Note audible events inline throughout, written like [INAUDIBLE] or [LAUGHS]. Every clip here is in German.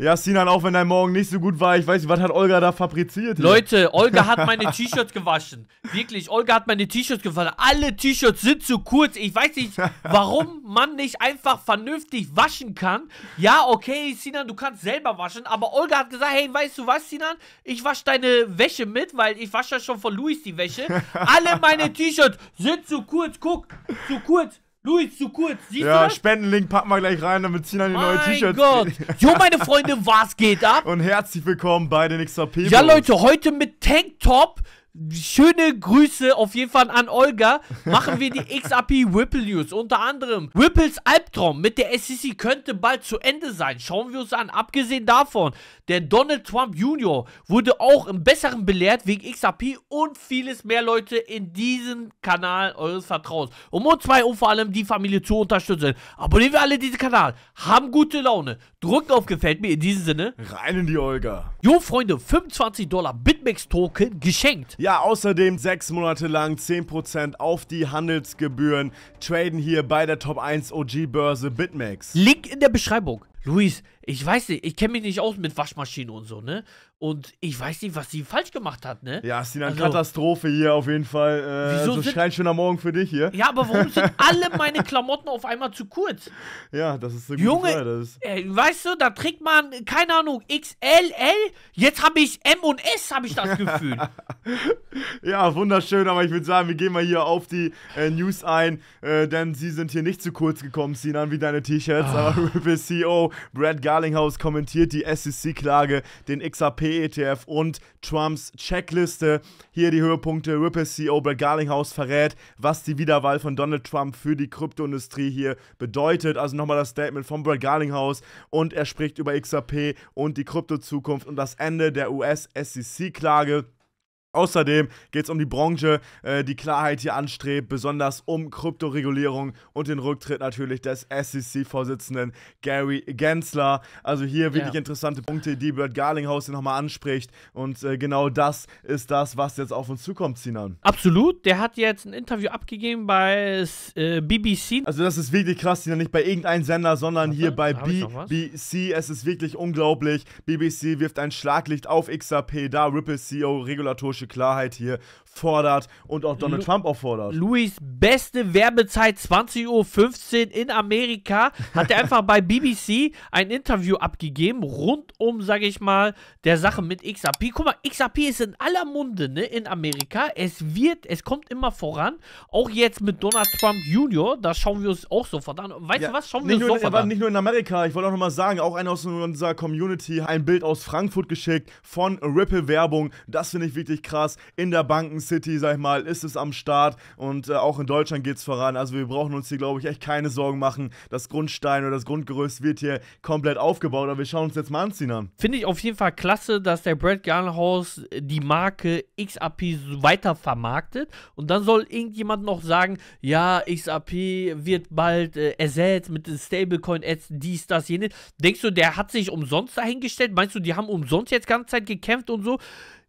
Ja, Sinan, auch wenn dein Morgen nicht so gut war, ich weiß nicht, was hat Olga da fabriziert? Hier? Leute, Olga hat meine T-Shirts gewaschen. Wirklich, Olga hat meine T-Shirts gewaschen. Alle T-Shirts sind zu kurz. Ich weiß nicht, warum man nicht einfach vernünftig waschen kann. Ja, okay, Sinan, du kannst selber waschen, aber Olga hat gesagt, hey, weißt du was, Sinan? Ich wasche deine Wäsche mit, weil ich wasche ja schon von Luis die Wäsche. Alle meine T-Shirts sind zu kurz, guck, zu kurz. Luis, zu kurz, siehst ja, du das? Spendenlink packen wir gleich rein, damit dann die mein neue T-Shirts Gott. Jo, meine Freunde, was geht ab? [LAUGHS] Und herzlich willkommen bei den XRP. -Bos. Ja, Leute, heute mit Tanktop, Schöne Grüße auf jeden Fall an Olga. Machen wir die XRP Whipple News. Unter anderem Whipples Albtraum mit der SEC könnte bald zu Ende sein. Schauen wir uns an. Abgesehen davon, der Donald Trump Jr. wurde auch im Besseren belehrt wegen XRP und vieles mehr Leute in diesem Kanal eures Vertrauens. Um uns zwei und vor allem die Familie zu unterstützen. Abonnieren wir alle diesen Kanal. Haben gute Laune. Drückt auf Gefällt mir in diesem Sinne. Rein in die Olga. Jo, Freunde, 25 Dollar BitMEX Token geschenkt. Ja. Ja, außerdem sechs Monate lang 10% auf die Handelsgebühren. Traden hier bei der Top 1 OG-Börse BitMEX. Link in der Beschreibung. Luis, ich weiß nicht, ich kenne mich nicht aus mit Waschmaschinen und so, ne? Und ich weiß nicht, was sie falsch gemacht hat, ne? Ja, ist eine also, Katastrophe hier auf jeden Fall. Äh, wieso so also sind, schreien schöner Morgen für dich hier. Ja, aber warum sind [LAUGHS] alle meine Klamotten auf einmal zu kurz? Ja, das ist so eine Junge, Frage, ist äh, weißt du, da trägt man, keine Ahnung, XLL, jetzt habe ich M und S, habe ich das Gefühl. [LAUGHS] ja, wunderschön, aber ich würde sagen, wir gehen mal hier auf die äh, News ein, äh, denn sie sind hier nicht zu kurz gekommen, Sinan, wie deine T-Shirts, ah. aber du bist CEO Brad Garlinghouse kommentiert die SEC-Klage, den xrp etf und Trumps Checkliste. Hier die Höhepunkte. Ripple-CEO Brad Garlinghouse verrät, was die Wiederwahl von Donald Trump für die Kryptoindustrie hier bedeutet. Also nochmal das Statement von Brad Garlinghouse. Und er spricht über XRP und die Krypto-Zukunft und das Ende der US-SEC-Klage. Außerdem geht es um die Branche, äh, die Klarheit hier anstrebt, besonders um Kryptoregulierung und den Rücktritt natürlich des SEC-Vorsitzenden Gary Gensler. Also hier wirklich ja. interessante Punkte, die Bert Garlinghaus hier nochmal anspricht. Und äh, genau das ist das, was jetzt auf uns zukommt, Sinan. Absolut. Der hat jetzt ein Interview abgegeben bei äh, BBC. Also das ist wirklich krass, Sinan. Nicht bei irgendeinem Sender, sondern Warte, hier bei BBC. Es ist wirklich unglaublich. BBC wirft ein Schlaglicht auf XRP, da Ripple CEO Regulator ideologische Klarheit hier fordert und auch Donald Lu Trump auffordert. fordert. Louis beste Werbezeit 20.15 Uhr in Amerika hat er einfach bei BBC ein Interview abgegeben rund um, sage ich mal, der Sache mit XRP. Guck mal, XRP ist in aller Munde ne, in Amerika. Es wird, es kommt immer voran. Auch jetzt mit Donald Trump Junior, da schauen wir uns auch sofort an. Weißt ja, du was? Schauen wir uns nur, sofort an. Nicht nur in Amerika, ich wollte auch nochmal sagen, auch einer aus unserer Community ein Bild aus Frankfurt geschickt von Ripple-Werbung. Das finde ich wirklich krass. In der Banken City, sag ich mal, ist es am Start und äh, auch in Deutschland geht es voran. Also wir brauchen uns hier, glaube ich, echt keine Sorgen machen. Das Grundstein oder das Grundgerüst wird hier komplett aufgebaut, aber wir schauen uns jetzt mal an, Sinan. Finde ich auf jeden Fall klasse, dass der Brad Garnhaus die Marke XAP weiter vermarktet und dann soll irgendjemand noch sagen, ja, XAP wird bald äh, ersetzt mit den Stablecoin-Ads, dies, das, jenes. Denkst du, der hat sich umsonst dahingestellt? Meinst du, die haben umsonst jetzt ganze Zeit gekämpft und so?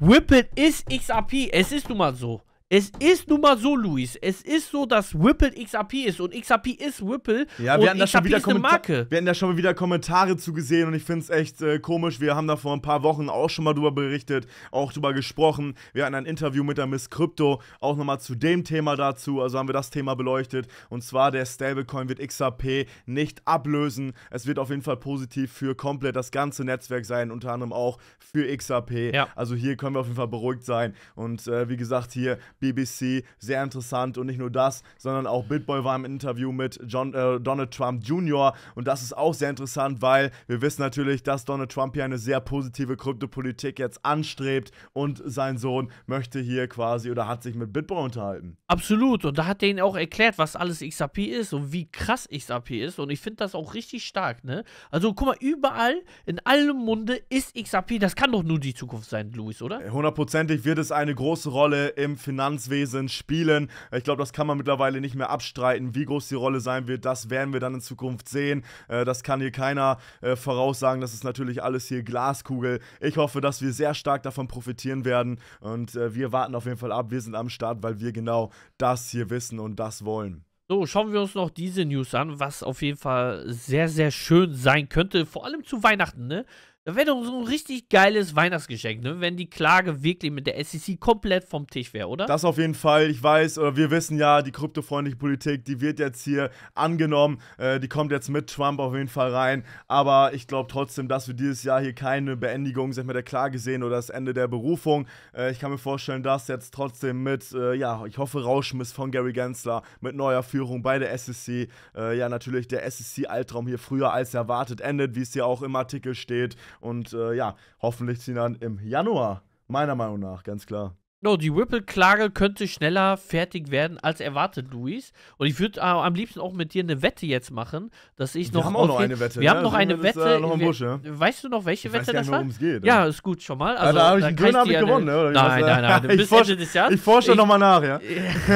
Whippet ist XAP. Es ist nun mal so. Es ist nun mal so, Luis. Es ist so, dass Whipple XRP ist und XRP ist Whipple. Ja, wir, hatten da, XAP ist Marke. wir hatten da schon wieder Kommentare zu gesehen und ich finde es echt äh, komisch. Wir haben da vor ein paar Wochen auch schon mal drüber berichtet, auch drüber gesprochen. Wir hatten ein Interview mit der Miss Crypto, auch nochmal zu dem Thema dazu. Also haben wir das Thema beleuchtet. Und zwar, der Stablecoin wird XRP nicht ablösen. Es wird auf jeden Fall positiv für komplett das ganze Netzwerk sein, unter anderem auch für XRP. Ja. Also hier können wir auf jeden Fall beruhigt sein. Und äh, wie gesagt, hier BBC, sehr interessant und nicht nur das, sondern auch Bitboy war im Interview mit John, äh, Donald Trump Jr. und das ist auch sehr interessant, weil wir wissen natürlich, dass Donald Trump hier eine sehr positive Kryptopolitik jetzt anstrebt und sein Sohn möchte hier quasi oder hat sich mit Bitboy unterhalten. Absolut und da hat er ihn auch erklärt, was alles XRP ist und wie krass XRP ist und ich finde das auch richtig stark, ne? Also guck mal, überall, in allem Munde ist XRP, das kann doch nur die Zukunft sein, Luis, oder? Hundertprozentig wird es eine große Rolle im Finanz Verbandswesen spielen. Ich glaube, das kann man mittlerweile nicht mehr abstreiten. Wie groß die Rolle sein wird, das werden wir dann in Zukunft sehen. Äh, das kann hier keiner äh, voraussagen. Das ist natürlich alles hier Glaskugel. Ich hoffe, dass wir sehr stark davon profitieren werden und äh, wir warten auf jeden Fall ab. Wir sind am Start, weil wir genau das hier wissen und das wollen. So, schauen wir uns noch diese News an, was auf jeden Fall sehr, sehr schön sein könnte, vor allem zu Weihnachten, ne? Das wäre doch so ein richtig geiles Weihnachtsgeschenk, ne? wenn die Klage wirklich mit der SEC komplett vom Tisch wäre, oder? Das auf jeden Fall. Ich weiß, oder wir wissen ja, die kryptofreundliche Politik, die wird jetzt hier angenommen. Äh, die kommt jetzt mit Trump auf jeden Fall rein. Aber ich glaube trotzdem, dass wir dieses Jahr hier keine Beendigung sag mal, der Klage sehen oder das Ende der Berufung. Äh, ich kann mir vorstellen, dass jetzt trotzdem mit, äh, ja, ich hoffe, Rauschmiss von Gary Gensler, mit neuer Führung bei der SEC, ja, natürlich der sec altraum hier früher als erwartet endet, wie es hier auch im Artikel steht. Und äh, ja, hoffentlich ziehen dann im Januar, meiner Meinung nach, ganz klar. No, die Whipple-Klage könnte schneller fertig werden als erwartet, Luis. Und ich würde äh, am liebsten auch mit dir eine Wette jetzt machen, dass ich noch. Wir haben auch noch eine Wette. Wir ne? haben noch eine das, äh, Wette. Äh, noch Busch, ja? Weißt du noch, welche ich Wette weiß gar nicht, das war? Es geht, ja. ist gut schon mal. Also, ja, da habe ich einen Döner hab ich gewonnen, ne? Oder nein, nein, nein, nein. Du Ich forsche nochmal nach, ja.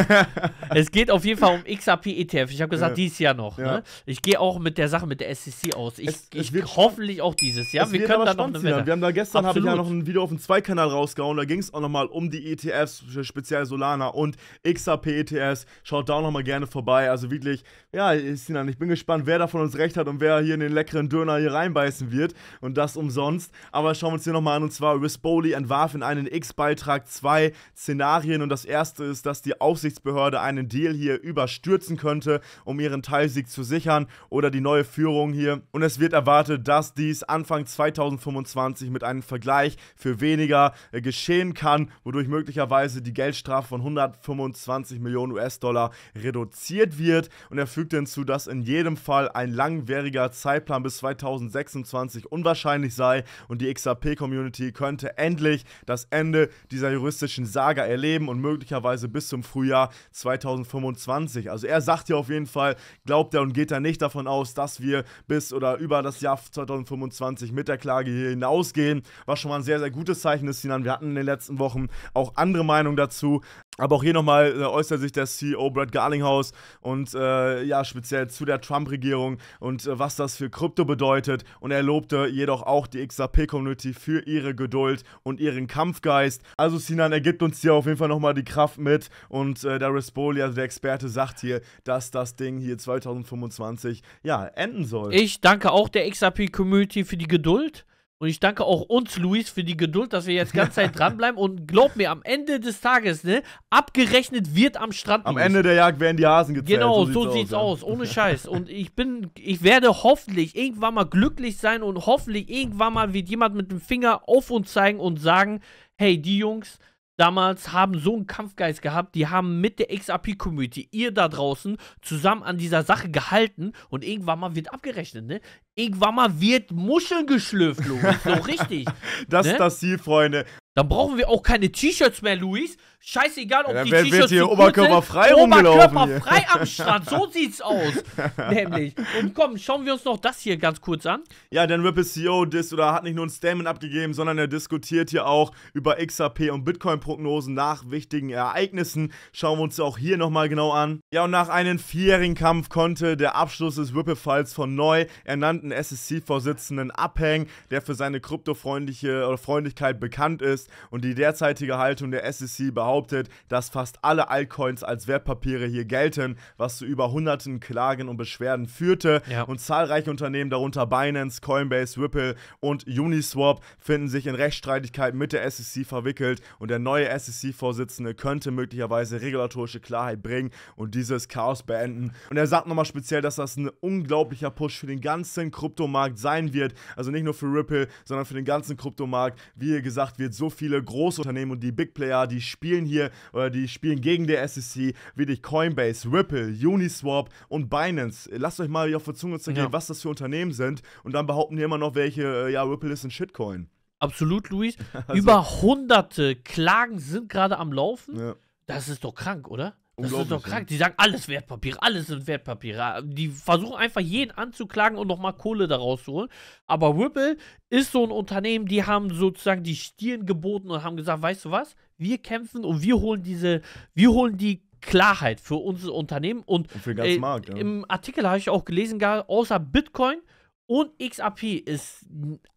[LAUGHS] es geht auf jeden Fall um XAP ETF. Ich habe gesagt, ja. dieses Jahr noch. Ne? Ja. Ne? Ich gehe auch mit der Sache mit der SEC aus. Ich, es, es ich wird, hoffentlich auch dieses Jahr. Wir können da noch eine Wette. Wir haben da gestern habe ich ja noch ein Video auf dem Zweikanal rausgehauen. Da ging es auch nochmal um die ETFs, speziell Solana und XAP ETFs. Schaut da auch nochmal gerne vorbei. Also wirklich, ja, Sinan, ich bin gespannt, wer da von uns recht hat und wer hier in den leckeren Döner hier reinbeißen wird. Und das umsonst. Aber schauen wir uns hier nochmal an. Und zwar, Rispoli entwarf in einem X-Beitrag zwei Szenarien. Und das erste ist, dass die Aufsichtsbehörde eine einen Deal hier überstürzen könnte, um ihren Teilsieg zu sichern oder die neue Führung hier. Und es wird erwartet, dass dies Anfang 2025 mit einem Vergleich für weniger äh, geschehen kann, wodurch möglicherweise die Geldstrafe von 125 Millionen US-Dollar reduziert wird. Und er fügt hinzu, dass in jedem Fall ein langwieriger Zeitplan bis 2026 unwahrscheinlich sei und die XRP-Community könnte endlich das Ende dieser juristischen Saga erleben und möglicherweise bis zum Frühjahr 2025 2025. Also er sagt ja auf jeden Fall, glaubt er und geht er nicht davon aus, dass wir bis oder über das Jahr 2025 mit der Klage hier hinausgehen, was schon mal ein sehr, sehr gutes Zeichen ist, Sinan. Wir hatten in den letzten Wochen auch andere Meinungen dazu, aber auch hier nochmal äußert sich der CEO e Brad Garlinghaus und äh, ja, speziell zu der Trump-Regierung und äh, was das für Krypto bedeutet. Und er lobte jedoch auch die XRP-Community für ihre Geduld und ihren Kampfgeist. Also Sinan, er gibt uns hier auf jeden Fall nochmal die Kraft mit. Und äh, der Rispoli, also der Experte, sagt hier, dass das Ding hier 2025 ja enden soll. Ich danke auch der XRP-Community für die Geduld. Und ich danke auch uns, Luis, für die Geduld, dass wir jetzt die ganze Zeit [LAUGHS] dranbleiben. Und glaub mir, am Ende des Tages, ne, abgerechnet wird am Strand. Am Ende der Jagd werden die Hasen gezählt. Genau, so, so sieht's, sieht's aus, aus. Ohne [LAUGHS] Scheiß. Und ich bin, ich werde hoffentlich irgendwann mal glücklich sein und hoffentlich irgendwann mal wird jemand mit dem Finger auf uns zeigen und sagen, hey, die Jungs, damals haben so einen Kampfgeist gehabt, die haben mit der XRP-Community, ihr da draußen, zusammen an dieser Sache gehalten und irgendwann mal wird abgerechnet, ne? Irgendwann mal wird Muscheln geschlürft, Luis, so richtig. [LAUGHS] das ne? ist das Ziel, Freunde. Dann brauchen wir auch keine T-Shirts mehr, Luis, Scheißegal, ob ja, die T-Shirts wird hier oberkörperfrei frei Oberkörper am [LAUGHS] Strand, so sieht's aus. [LAUGHS] nämlich. Und komm, schauen wir uns noch das hier ganz kurz an. Ja, denn Ripple CEO disst oder hat nicht nur ein Statement abgegeben, sondern er diskutiert hier auch über XRP und Bitcoin-Prognosen nach wichtigen Ereignissen. Schauen wir uns auch hier nochmal genau an. Ja, und nach einem vierjährigen Kampf konnte der Abschluss des Ripple-Falls von neu ernannten ssc e vorsitzenden abhängen, der für seine kryptofreundliche oder Freundlichkeit bekannt ist und die derzeitige Haltung der SSC e behauptet, behauptet, dass fast alle Altcoins als Wertpapiere hier gelten, was zu über hunderten Klagen und Beschwerden führte. Ja. Und zahlreiche Unternehmen, darunter Binance, Coinbase, Ripple und Uniswap, finden sich in Rechtsstreitigkeiten mit der SEC verwickelt. Und der neue SEC-Vorsitzende könnte möglicherweise regulatorische Klarheit bringen und dieses Chaos beenden. Und er sagt nochmal speziell, dass das ein unglaublicher Push für den ganzen Kryptomarkt sein wird. Also nicht nur für Ripple, sondern für den ganzen Kryptomarkt. Wie gesagt, wird so viele große Unternehmen und die Big Player, die spielen hier oder äh, die spielen gegen der SEC, wie die Coinbase, Ripple, Uniswap und Binance. Lasst euch mal auf die Zunge zergehen, ja. was das für Unternehmen sind und dann behaupten die immer noch welche, äh, ja, Ripple ist ein Shitcoin. Absolut, Luis. [LAUGHS] Also, Über hunderte Klagen sind gerade am Laufen. Ja. Das ist doch krank, oder? Das ist doch krank. Ja. Die sagen, alles Wertpapier, alles sind Wertpapiere. Die versuchen einfach jeden anzuklagen und nochmal Kohle daraus zu holen. Aber Ripple ist so ein Unternehmen, die haben sozusagen die Stirn geboten und haben gesagt, weißt du was? wir kämpfen und wir holen diese, wir holen die Klarheit für unser Unternehmen und, und für den ganzen äh, Markt, ja. im Artikel habe ich auch gelesen, gar außer Bitcoin und XAP ist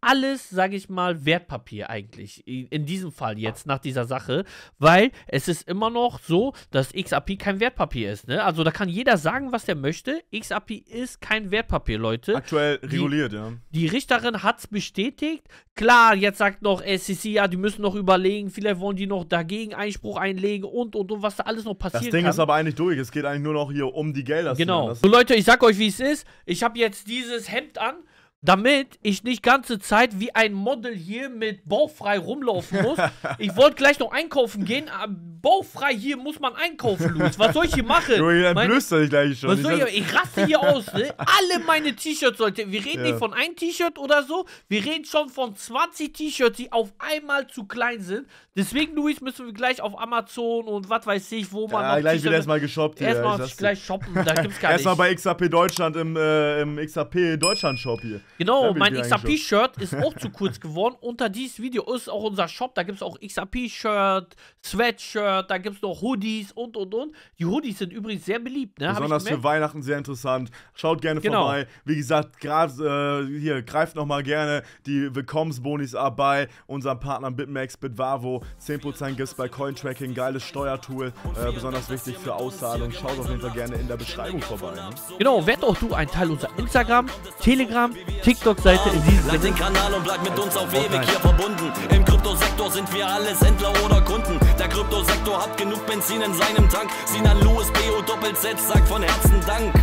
alles, sage ich mal, Wertpapier eigentlich. In diesem Fall jetzt nach dieser Sache, weil es ist immer noch so, dass XAP kein Wertpapier ist. Ne? Also da kann jeder sagen, was der möchte. XAP ist kein Wertpapier, Leute. Aktuell reguliert, die, ja. Die Richterin hat es bestätigt. Klar, jetzt sagt noch SEC, ja, die müssen noch überlegen, vielleicht wollen die noch dagegen Einspruch einlegen und und und, was da alles noch passiert. Das Ding kann. ist aber eigentlich durch. Es geht eigentlich nur noch hier um die Gelder. Genau. So, Leute, ich sag euch, wie es ist. Ich habe jetzt dieses Hemd an damit ich nicht ganze Zeit wie ein Model hier mit bauchfrei rumlaufen muss. [LAUGHS] Ich wollte gleich noch einkaufen gehen, aber bauchfrei hier muss man einkaufen, Luis. Was soll ich hier machen? [LAUGHS] Junge, dann mein, blößt dich gleich schon. Was ich, soll ich, ich raste hier aus, ne? Alle meine T-Shirts sollte. Wir reden ja. nicht von einem T-Shirt oder so. Wir reden schon von 20 T-Shirts, die auf einmal zu klein sind. Deswegen, Luis, müssen wir gleich auf Amazon und was weiß ich, wo man. Ja, noch gleich wird erstmal geshoppt. hier. Erstmal ja, gleich shoppen, da gibt's gar [LAUGHS] erstmal nicht. Erstmal bei XAP Deutschland im, äh, im XAP Deutschland Shop hier. Genau, mein XRP-Shirt ist auch [LAUGHS] zu kurz geworden. Unter dieses Video ist auch unser Shop. Da gibt es auch XRP-Shirt, Sweatshirt, da gibt es noch Hoodies und und und. Die Hoodies sind übrigens sehr beliebt. Ne? Besonders für Weihnachten sehr interessant. Schaut gerne genau. vorbei. Wie gesagt, gerade äh, hier greift nochmal gerne die Willkommensbonis ab bei unserem Partner BitMEX, BitVavo. 10% gibt bei Cointracking. Geiles Steuertool. Äh, besonders wichtig für Auszahlungen. Schaut auf jeden Fall gerne in der Beschreibung vorbei. Ne? Genau, werd auch du ein Teil unserer Instagram, Telegram, Telegram. TikTok-Seite in diesem Like den Kanal und bleib mit uns auf oh, ewig hier verbunden. Im Kryptosektor sind wir alles Händler oder Kunden. Der Kryptosektor hat genug Benzin in seinem Tank. Sinan Louis, BO Doppel Z sagt von Herzen Dank.